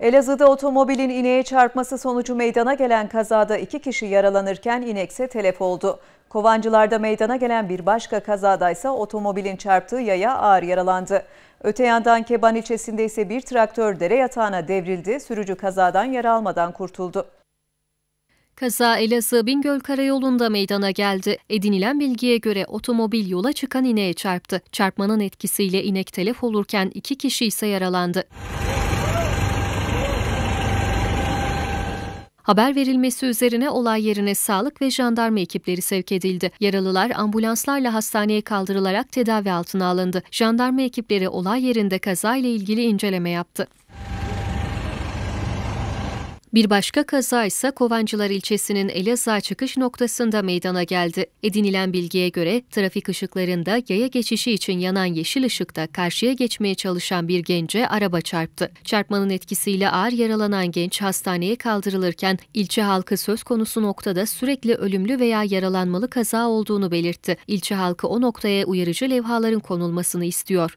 Elazığ'da otomobilin ineğe çarpması sonucu meydana gelen kazada iki kişi yaralanırken inekse telef oldu. Kovancılar'da meydana gelen bir başka kazada ise otomobilin çarptığı yaya ağır yaralandı. Öte yandan Keban ilçesinde ise bir traktör dere yatağına devrildi, sürücü kazadan yaralmadan kurtuldu. Kaza Elazığ Bingöl Karayolu'nda meydana geldi. Edinilen bilgiye göre otomobil yola çıkan ineğe çarptı. Çarpmanın etkisiyle inek telef olurken iki kişi ise yaralandı. Haber verilmesi üzerine olay yerine sağlık ve jandarma ekipleri sevk edildi. Yaralılar ambulanslarla hastaneye kaldırılarak tedavi altına alındı. Jandarma ekipleri olay yerinde kazayla ilgili inceleme yaptı. Bir başka kaza ise Kovancılar ilçesinin Elazığ çıkış noktasında meydana geldi. Edinilen bilgiye göre trafik ışıklarında yaya geçişi için yanan yeşil ışıkta karşıya geçmeye çalışan bir gence araba çarptı. Çarpmanın etkisiyle ağır yaralanan genç hastaneye kaldırılırken ilçe halkı söz konusu noktada sürekli ölümlü veya yaralanmalı kaza olduğunu belirtti. İlçe halkı o noktaya uyarıcı levhaların konulmasını istiyor.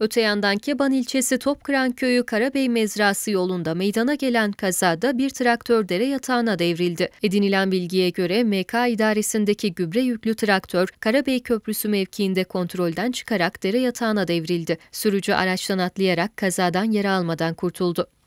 Öte yandan Keban ilçesi Topkıran köyü Karabey mezrası yolunda meydana gelen kazada bir traktör dere yatağına devrildi. Edinilen bilgiye göre MK idaresindeki gübre yüklü traktör Karabey Köprüsü mevkiinde kontrolden çıkarak dere yatağına devrildi. Sürücü araçtan atlayarak kazadan yara almadan kurtuldu.